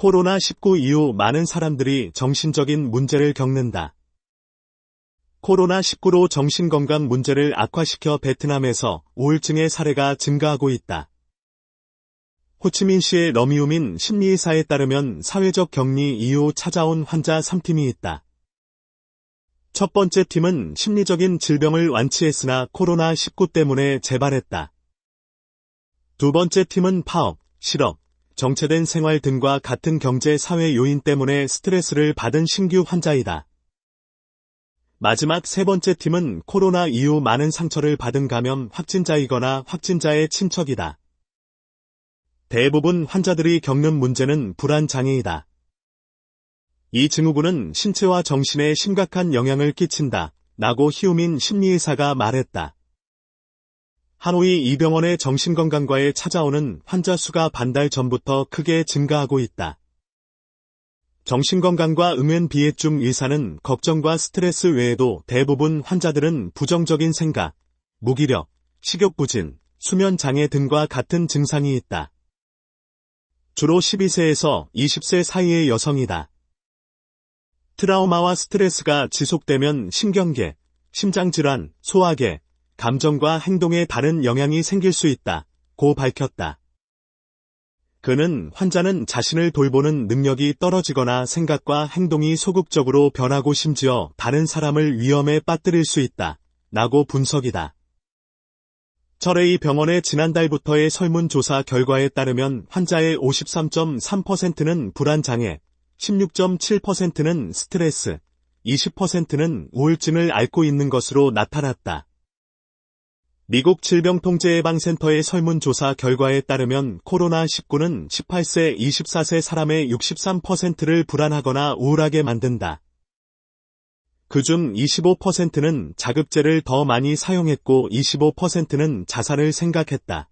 코로나19 이후 많은 사람들이 정신적인 문제를 겪는다. 코로나19로 정신건강 문제를 악화시켜 베트남에서 우울증의 사례가 증가하고 있다. 호치민시의 러미우민 심리의사에 따르면 사회적 격리 이후 찾아온 환자 3팀이 있다. 첫 번째 팀은 심리적인 질병을 완치했으나 코로나19 때문에 재발했다. 두 번째 팀은 파업, 실업, 정체된 생활 등과 같은 경제 사회 요인 때문에 스트레스를 받은 신규 환자이다. 마지막 세 번째 팀은 코로나 이후 많은 상처를 받은 감염 확진자이거나 확진자의 친척이다. 대부분 환자들이 겪는 문제는 불안장애이다. 이 증후군은 신체와 정신에 심각한 영향을 끼친다. 라고 히우민 심리의사가 말했다. 하노이 이병원의 정신건강과에 찾아오는 환자 수가 반달 전부터 크게 증가하고 있다. 정신건강과 음연비해증 의사는 걱정과 스트레스 외에도 대부분 환자들은 부정적인 생각, 무기력, 식욕부진, 수면장애 등과 같은 증상이 있다. 주로 12세에서 20세 사이의 여성이다. 트라우마와 스트레스가 지속되면 신경계, 심장질환, 소화계, 감정과 행동에 다른 영향이 생길 수 있다. 고 밝혔다. 그는 환자는 자신을 돌보는 능력이 떨어지거나 생각과 행동이 소극적으로 변하고 심지어 다른 사람을 위험에 빠뜨릴 수 있다. 라고 분석이다. 철의 병원의 지난달부터의 설문조사 결과에 따르면 환자의 53.3%는 불안장애, 16.7%는 스트레스, 20%는 우울증을 앓고 있는 것으로 나타났다. 미국 질병통제예방센터의 설문조사 결과에 따르면 코로나19는 18세, 24세 사람의 63%를 불안하거나 우울하게 만든다. 그 중 25%는 자급제를더 많이 사용했고 25%는 자살을 생각했다.